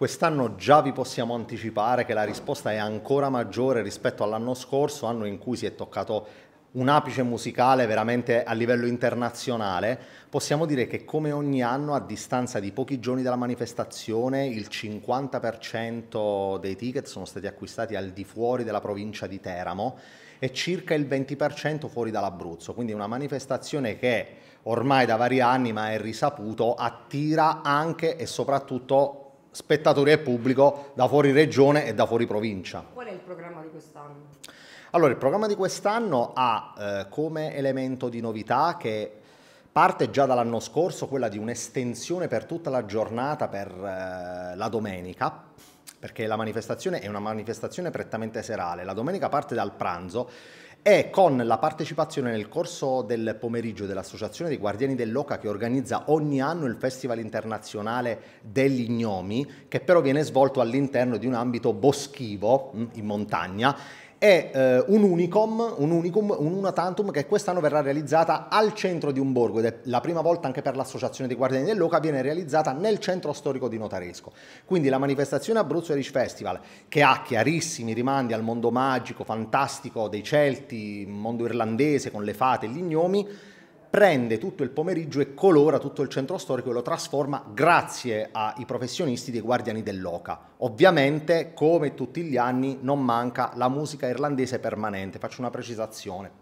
Quest'anno già vi possiamo anticipare che la risposta è ancora maggiore rispetto all'anno scorso, anno in cui si è toccato un apice musicale veramente a livello internazionale, possiamo dire che come ogni anno a distanza di pochi giorni dalla manifestazione il 50% dei ticket sono stati acquistati al di fuori della provincia di Teramo e circa il 20% fuori dall'Abruzzo, quindi una manifestazione che ormai da vari anni, ma è risaputo, attira anche e soprattutto spettatori e pubblico da fuori regione e da fuori provincia. Qual è il programma di quest'anno? Allora, il programma di quest'anno ha eh, come elemento di novità che parte già dall'anno scorso quella di un'estensione per tutta la giornata per eh, la domenica perché la manifestazione è una manifestazione prettamente serale. La domenica parte dal pranzo e con la partecipazione nel corso del pomeriggio dell'Associazione dei Guardiani dell'Oca che organizza ogni anno il Festival Internazionale degli Gnomi, che però viene svolto all'interno di un ambito boschivo mm, in montagna è eh, un unicum, un unicum, una tantum che quest'anno verrà realizzata al centro di un borgo ed è la prima volta anche per l'associazione dei guardiani dell'Oca viene realizzata nel centro storico di Notaresco. Quindi la manifestazione Abruzzo Irish Festival che ha chiarissimi rimandi al mondo magico, fantastico dei Celti, mondo irlandese con le fate e gli gnomi prende tutto il pomeriggio e colora tutto il centro storico e lo trasforma grazie ai professionisti dei guardiani dell'Oca. Ovviamente, come tutti gli anni, non manca la musica irlandese permanente, faccio una precisazione.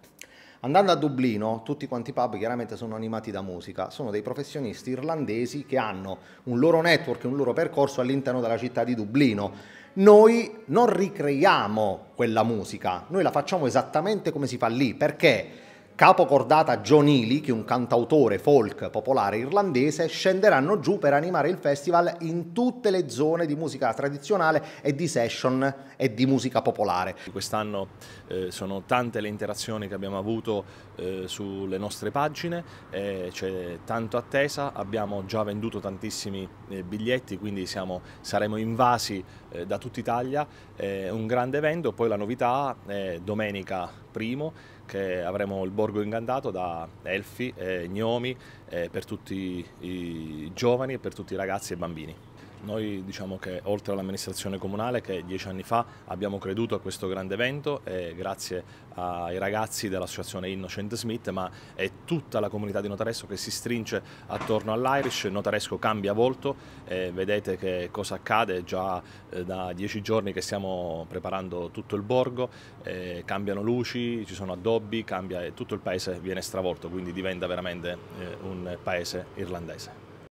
Andando a Dublino, tutti quanti i pub chiaramente sono animati da musica, sono dei professionisti irlandesi che hanno un loro network, un loro percorso all'interno della città di Dublino. Noi non ricreiamo quella musica, noi la facciamo esattamente come si fa lì, perché capocordata John Ely, che è un cantautore folk popolare irlandese, scenderanno giù per animare il festival in tutte le zone di musica tradizionale e di session e di musica popolare. Quest'anno eh, sono tante le interazioni che abbiamo avuto eh, sulle nostre pagine, eh, c'è tanto attesa, abbiamo già venduto tantissimi eh, biglietti, quindi siamo, saremo invasi eh, da tutta Italia, è un grande evento, poi la novità è domenica primo che avremo il borgo incantato da elfi, eh, gnomi per tutti i giovani e per tutti i ragazzi e bambini. Noi diciamo che oltre all'amministrazione comunale che dieci anni fa abbiamo creduto a questo grande evento e grazie ai ragazzi dell'associazione Innocent Smith ma è tutta la comunità di Notaresco che si stringe attorno all'Irish, Notaresco cambia volto e vedete che cosa accade già eh, da dieci giorni che stiamo preparando tutto il borgo, e cambiano luci, ci sono addobbi, cambia, tutto il paese viene stravolto quindi diventa veramente eh, un paese irlandese.